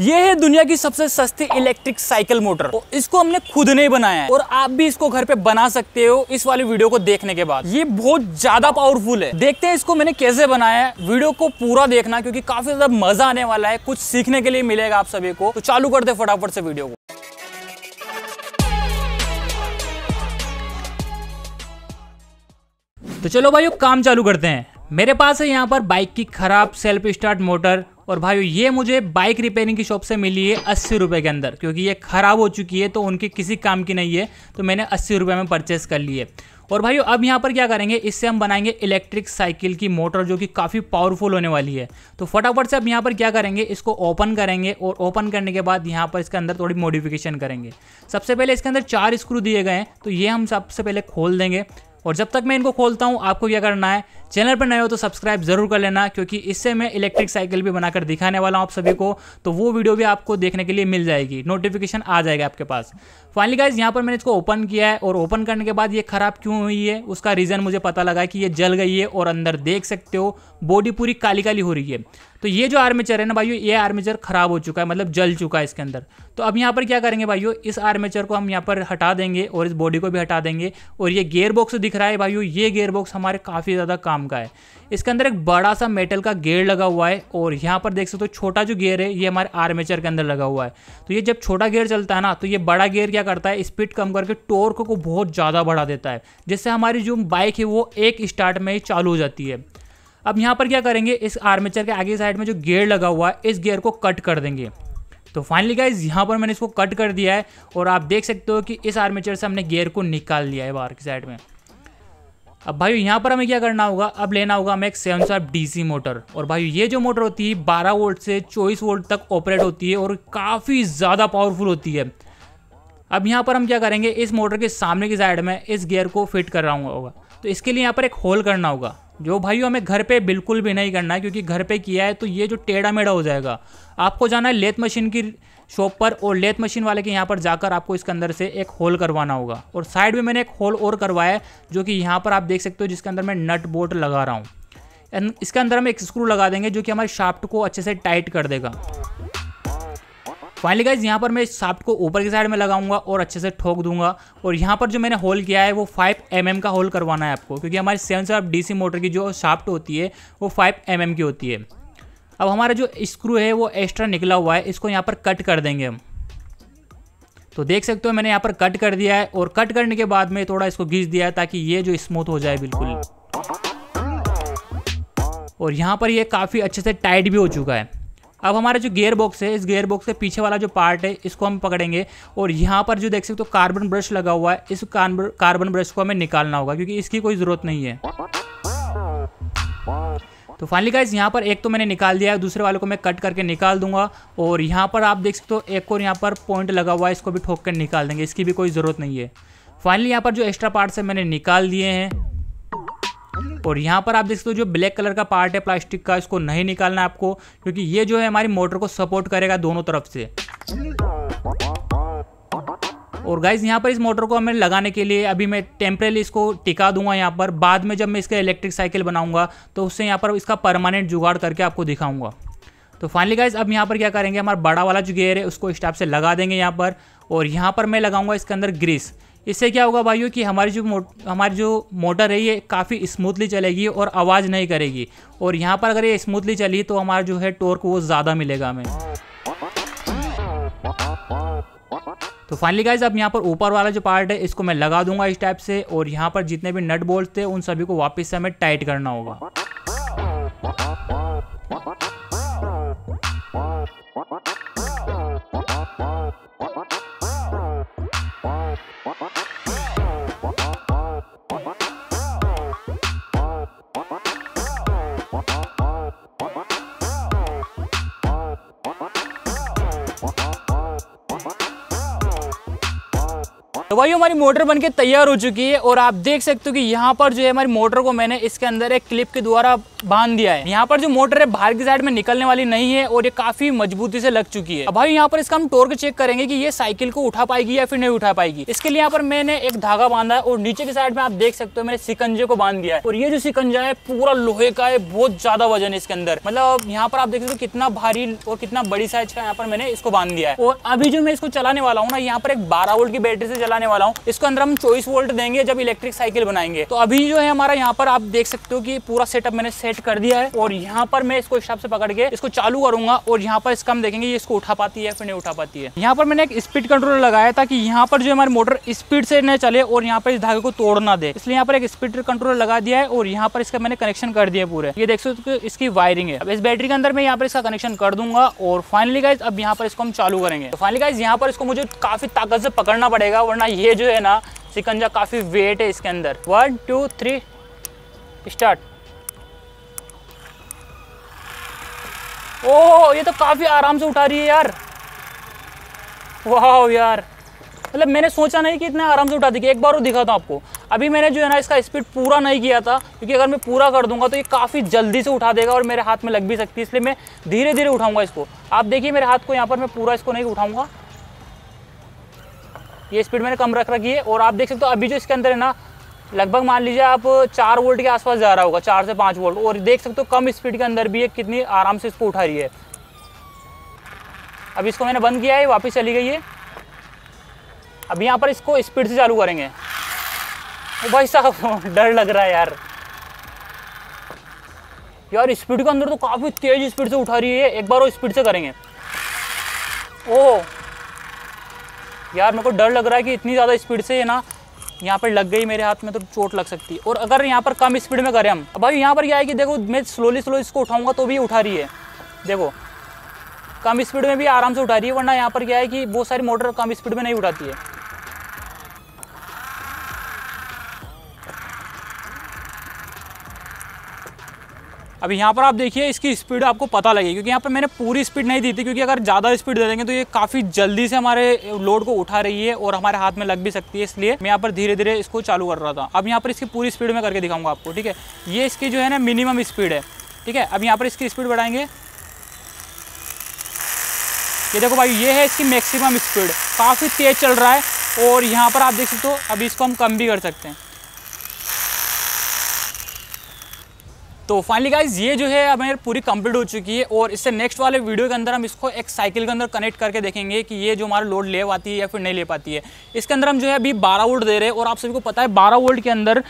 ये है दुनिया की सबसे सस्ती इलेक्ट्रिक साइकिल मोटर इसको हमने खुद नहीं बनाया है और आप भी इसको घर पे बना सकते हो इस वाली वीडियो को देखने के बाद ये बहुत ज्यादा पावरफुल है देखते हैं इसको मैंने कैसे बनाया है वीडियो को पूरा देखना क्योंकि काफी ज्यादा मजा आने वाला है कुछ सीखने के लिए मिलेगा आप सभी को तो चालू कर दे फटाफट से वीडियो को तो चलो भाई काम चालू करते हैं मेरे पास है यहाँ पर बाइक की खराब सेल्फ स्टार्ट मोटर और भाई ये मुझे बाइक रिपेयरिंग की शॉप से मिली है अस्सी रुपये के अंदर क्योंकि ये ख़राब हो चुकी है तो उनके किसी काम की नहीं है तो मैंने अस्सी रुपये में परचेस कर ली है और भाई अब यहाँ पर क्या करेंगे इससे हम बनाएंगे इलेक्ट्रिक साइकिल की मोटर जो कि काफ़ी पावरफुल होने वाली है तो फटाफट से अब यहाँ पर क्या करेंगे इसको ओपन करेंगे और ओपन करने के बाद यहाँ पर इसके अंदर थोड़ी मॉडिफिकेशन करेंगे सबसे पहले इसके अंदर चार स्क्रू दिए गए हैं तो ये हम सबसे पहले खोल देंगे और जब तक मैं इनको खोलता हूँ आपको क्या करना है चैनल पर नए हो तो सब्सक्राइब जरूर कर लेना क्योंकि इससे मैं इलेक्ट्रिक साइकिल भी बनाकर दिखाने वाला हूँ आप सभी को तो वो वीडियो भी आपको देखने के लिए मिल जाएगी नोटिफिकेशन आ जाएगा आपके पास फाइनली गाइज यहाँ पर मैंने इसको ओपन किया है और ओपन करने के बाद ये ख़राब क्यों हुई है उसका रीज़न मुझे पता लगा कि ये जल गई है और अंदर देख सकते हो बॉडी पूरी काली काली हो रही है तो ये जो आर्मेचर है ना भाइयों ये आर्मेचर ख़राब हो चुका है मतलब जल चुका है इसके अंदर तो अब यहाँ पर क्या करेंगे भाइयों इस आर्मेचर को हम यहाँ पर हटा देंगे और इस बॉडी को भी हटा देंगे और ये गेयर बॉक्स दिख दिख रहा है भाइयों ये गेयर बॉक्स हमारे काफ़ी ज़्यादा काम का है इसके अंदर एक बड़ा सा मेटल का गेयर लगा हुआ है और यहाँ पर देख सकते हो तो छोटा जो गेयर है ये हमारे आर्मेचर के अंदर लगा हुआ है तो ये जब छोटा गेयर चलता है ना तो ये बड़ा गेयर क्या करता है स्पीड कम करके टोर्क को बहुत ज़्यादा बढ़ा देता है जिससे हमारी जो बाइक है वो एक स्टार्ट में ही चालू हो जाती है अब यहाँ पर क्या करेंगे इस आर्मेचर के आगे साइड में जो गेयर लगा हुआ है इस गेयर को कट कर देंगे तो फाइनली गाइज यहाँ पर मैंने इसको कट कर दिया है और आप देख सकते हो कि इस आर्मेचर से हमने गेयर को निकाल लिया है बाहर की साइड में अब भाई यहाँ पर हमें क्या करना होगा अब लेना होगा हमें एक सेवन साफ डी मोटर और भाई ये जो मोटर होती है बारह वोल्ट से चौबीस वोल्ट तक ऑपरेट होती है और काफ़ी ज़्यादा पावरफुल होती है अब यहाँ पर हम क्या करेंगे इस मोटर के सामने की साइड में इस गियर को फिट कर रहा होगा तो इसके लिए यहाँ पर एक होल करना होगा जो भाई हमें घर पे बिल्कुल भी नहीं करना है क्योंकि घर पे किया है तो ये जो टेढ़ा मेढ़ा हो जाएगा आपको जाना है लेथ मशीन की शॉप पर और लेथ मशीन वाले के यहाँ पर जाकर आपको इसके अंदर से एक होल करवाना होगा और साइड में मैंने एक होल और करवाया जो कि यहाँ पर आप देख सकते हो जिसके अंदर मैं नट बोल्ट लगा रहा हूँ इसके अंदर हम एक स्क्रू लगा देंगे जो कि हमारे शाफ्ट को अच्छे से टाइट कर देगा फाइनली गाइज यहाँ पर मैं शाफ्ट को ऊपर की साइड में लगाऊंगा और अच्छे से ठोक दूंगा और यहाँ पर जो मैंने होल किया है वो 5 एम mm का होल करवाना है आपको क्योंकि हमारी सेवन से डी मोटर की जो शाफ्ट होती है वो 5 एम mm की होती है अब हमारा जो स्क्रू है वो एक्स्ट्रा निकला हुआ है इसको यहाँ पर कट कर देंगे हम तो देख सकते हो मैंने यहाँ पर कट कर दिया है और कट करने के बाद में थोड़ा इसको घींच दिया है ताकि ये जो स्मूथ हो जाए बिल्कुल और यहाँ पर ये काफ़ी अच्छे से टाइट भी हो चुका है अब हमारा जो गेयर बॉक्स है इस गेयर बॉक्स के पीछे वाला जो पार्ट है इसको हम पकड़ेंगे और यहाँ पर जो देख सकते हो कार्बन ब्रश लगा हुआ है इस कार्बन ब्रश को हमें निकालना होगा क्योंकि इसकी कोई ज़रूरत नहीं है तो फाइनली गाइज यहाँ पर एक तो मैंने निकाल दिया है दूसरे वाले को मैं कट करके निकाल दूंगा और यहाँ पर आप देख सकते हो एक और यहाँ पर पॉइंट लगा हुआ है इसको भी ठोक कर निकाल देंगे इसकी भी कोई ज़रूरत नहीं है फाइनली यहाँ पर जो एक्स्ट्रा पार्ट्स है मैंने निकाल दिए हैं और यहाँ पर आप देख सकते हो जो ब्लैक कलर का पार्ट है प्लास्टिक का इसको नहीं निकालना आपको क्योंकि ये जो है हमारी मोटर को सपोर्ट करेगा दोनों तरफ से और गाइज यहाँ पर इस मोटर को हमें लगाने के लिए अभी मैं टेम्परेली इसको टिका दूंगा यहाँ पर बाद में जब मैं इसका इलेक्ट्रिक साइकिल बनाऊंगा तो उससे यहाँ पर इसका परमानेंट जुगाड़ करके आपको दिखाऊंगा तो फाइनली गाइज अब यहाँ पर क्या करेंगे हमारा बड़ा वाला जो गेयर है उसको इस टाइप से लगा देंगे यहाँ पर और यहाँ पर मैं लगाऊंगा इसके अंदर ग्रीस इससे क्या होगा भाइयों कि हमारी जो मोट हमारी जो मोटर है ये काफ़ी स्मूथली चलेगी और आवाज़ नहीं करेगी और यहाँ पर अगर ये स्मूथली चली तो हमारा जो है टोर्क वो ज़्यादा मिलेगा हमें तो फाइनली गाइज अब यहाँ पर ऊपर वाला जो पार्ट है इसको मैं लगा दूंगा इस टाइप से और यहाँ पर जितने भी नट बोल्ट थे उन सभी को वापस से हमें टाइट करना होगा भाई हमारी मोटर बनके तैयार हो चुकी है और आप देख सकते हो कि यहाँ पर जो है हमारी मोटर को मैंने इसके अंदर एक क्लिप के द्वारा बांध दिया है यहाँ पर जो मोटर है बाहर की साइड में निकलने वाली नहीं है और ये काफी मजबूती से लग चुकी है भाई यहाँ पर इसका हम टोर्क चेक करेंगे कि ये साइकिल को उठा पाएगी या फिर नहीं उठा पाएगी इसके लिए यहाँ पर मैंने एक धागा बांधा है और नीचे की साइड में आप देख सकते हो मैंने सिकंजे को बांध दिया है और ये जो सिकंजा है पूरा लोहे का है बहुत ज्यादा वजन है इसके अंदर मतलब यहाँ पर आप देख सकते हो कितना भारी और कितना बड़ी साइज का यहाँ पर मैंने इसको बांध दिया है और अभी जो मैं इसको चलाने वाला हूँ ना यहाँ पर एक बारह वोल्ट की बैटरी से चलाने वाला हूँ इसको अंदर हम चौबीस वोल्ट देंगे जब इलेक्ट्रिक साइकिल बनाएंगे तो अभी जो है हमारा यहाँ पर आप देख सकते हो कि पूरा सेटअप मैंने सेट कर दिया है और यहाँ पर मैं इसको हिसाब से पकड़ के इसको चालू करूंगा और यहाँ पर इसका हम देखेंगे इसको उठा पाती है फिर नहीं उठा पाती है यहाँ पर मैंने एक स्पीड कंट्रोल लगाया ताकि यहाँ पर जो हमारी मोटर स्पीड से न चले और यहाँ पर इस धागे को तोड़ना दे इसलिए यहाँ पर एक स्पीड कंट्रोल लगा दिया है और यहाँ पर इसका मैंने कनेक्शन कर दिया पूरे ये देख सकते इसकी वायरिंग है अब इस बैटरी के अंदर मैं यहाँ पर इसका कनेक्शन कर दूंगा और फाइनली गाइज अब यहाँ पर इसको हम चालू करेंगे तो फाइनली गाइज यहाँ पर इसको मुझे काफी ताकत से पकड़ना पड़ेगा वरना ये ये जो है ना सिकंजा काफ़ी वेट है इसके अंदर वन टू थ्री स्टार्ट ओह ये तो काफ़ी आराम से उठा रही है यार वाह यार मतलब मैंने सोचा नहीं कि इतना आराम से उठा देगी एक बार वो दिखाता हूँ आपको अभी मैंने जो है ना इसका स्पीड पूरा नहीं किया था क्योंकि अगर मैं पूरा कर दूंगा तो ये काफ़ी जल्दी से उठा देगा और मेरे हाथ में लग भी सकती है इसलिए मैं धीरे धीरे उठाऊंगा इसको आप देखिए मेरे हाथ को यहाँ पर मैं पूरा इसको नहीं उठाऊंगा ये स्पीड मैंने कम रख रखी है और आप देख सकते हो अभी जो इसके अंदर है ना लगभग मान लीजिए आप चार वोल्ट के आसपास जा रहा होगा चार से पाँच वोल्ट और देख सकते हो कम स्पीड के अंदर भी ये कितनी आराम से इसको उठा रही है अब इसको मैंने बंद किया है वापस चली गई है अब यहाँ पर इसको स्पीड से चालू करेंगे तो भाई साहब डर लग रहा है यार यार स्पीड के अंदर तो काफ़ी तेज़ स्पीड से उठा रही है एक बार वो स्पीड से करेंगे ओह यार मेरे को डर लग रहा है कि इतनी ज़्यादा स्पीड से ना यहाँ पर लग गई मेरे हाथ में तो चोट लग सकती है और अगर यहाँ पर कम स्पीड में करें हम अब भाई यहाँ पर क्या है कि देखो मैं स्लोली स्लो इसको उठाऊँगा तो भी उठा रही है देखो कम स्पीड में भी आराम से उठा रही है वरना यहाँ पर क्या है कि बहुत सारी मोटर कम स्पीड में नहीं उठाती है अब यहाँ पर आप देखिए इसकी स्पीड आपको पता लगेगी क्योंकि यहाँ पर मैंने पूरी स्पीड नहीं दी थी क्योंकि अगर ज़्यादा स्पीड दे देंगे तो ये काफ़ी जल्दी से हमारे लोड को उठा रही है और हमारे हाथ में लग भी सकती है इसलिए मैं यहाँ पर धीरे धीरे इसको चालू कर रहा था अब यहाँ पर इसकी पूरी स्पीड में करके दिखाऊंगा आपको ठीक है ये इसकी जो है ना मिनिमम स्पीड है ठीक है अब यहाँ पर इसकी स्पीड बढ़ाएंगे ये देखो भाई ये है इसकी मैक्सिमम स्पीड काफ़ी तेज़ चल रहा है और यहाँ पर आप देख सकते हो अभी इसको हम कम भी कर सकते हैं तो फाइनली गाइज ये जो है हमारी पूरी कंप्लीट हो चुकी है और इससे नेक्स्ट वाले वीडियो के अंदर हम इसको एक साइकिल के अंदर कनेक्ट करके देखेंगे कि ये जो हमारा लोड ले पाती है या फिर नहीं ले पाती है इसके अंदर हम जो है अभी 12 वोल्ट दे रहे हैं और आप सभी को पता है 12 वोल्ट के अंदर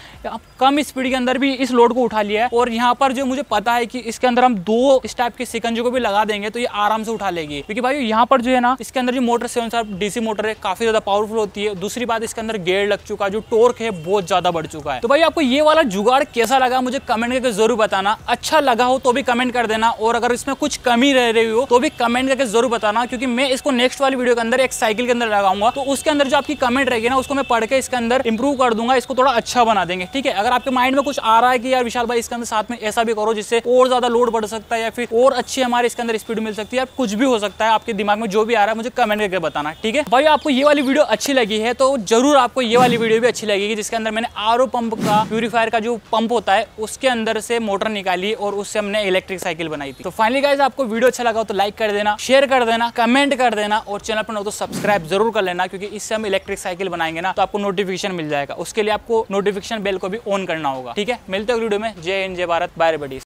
कम स्पीड के अंदर भी इस लोड को उठा लिया है और यहाँ पर जो मुझे पता है कि इसके अंदर हम दो इस टाइप के सिकंजे को भी लगा देंगे तो ये आराम से उठा लेगी क्योंकि भाई यहाँ पर जो है ना इसके अंदर जो मोटर सेवन साहब डीसी मोटर है काफी ज्यादा पावरफुल होती है दूसरी बात इसके अंदर गेयर लग चुका है जो टोर्क है बहुत ज्यादा बढ़ चुका है तो भाई आपको ये वाला जुगाड़ कैसा लगा मुझे कमेंट करके जरूर बताना अच्छा लगा हो तो भी कमेंट कर देना और अगर इसमें कुछ कमी रह रही हो तो भी कमेंट करके जरूर बताना क्योंकि मैं इसको नेक्स्ट वाली वीडियो के अंदर एक साइकिल के अंदर लगाऊंगा तो उसके अंदर जो आपकी कमेंट रहेगी ना उसको मैं पढ़ के इसके अंदर इंप्रूव कर दूंगा इसको थोड़ा अच्छा बना देंगे ठीक है अगर आपके माइंड में कुछ आ रहा है कि यार विशाल भाई इसके अंदर साथ में ऐसा भी करो जिससे और ज्यादा लोड बढ़ सकता है या फिर और अच्छी हमारे इसके अंदर स्पीड मिल सकती है कुछ भी हो सकता है आपके दिमाग में जो भी आ रहा है मुझे कमेंट करके बताना ठीक है भाई आपको ये वाली वीडियो अच्छी लगी है तो जरूर आपको ये वाली वीडियो भी अच्छी लगेगी जिसके अंदर मैंने आर पंप का प्यूरिफायर का जो पंप होता है उसके अंदर से मोटर निकाली और उससे हमने इलेक्ट्रिक साइकिल बनाई थी तो फाइनली गाइज आपको वीडियो अच्छा लगा तो लाइक कर देना शेयर कर देना कमेंट कर देना और चैनल पर तो सब्सक्राइब जरूर कर लेना क्योंकि इससे हम इलेक्ट्रिक साइकिल बनाएंगे ना तो आपको नोटिफिकेशन मिल जाएगा उसके लिए आपको नोटिफिकेशन बेल को भी ऑन करना होगा ठीक है मिलते हो वीडियो में जय हिंद जय भारत बाय बडी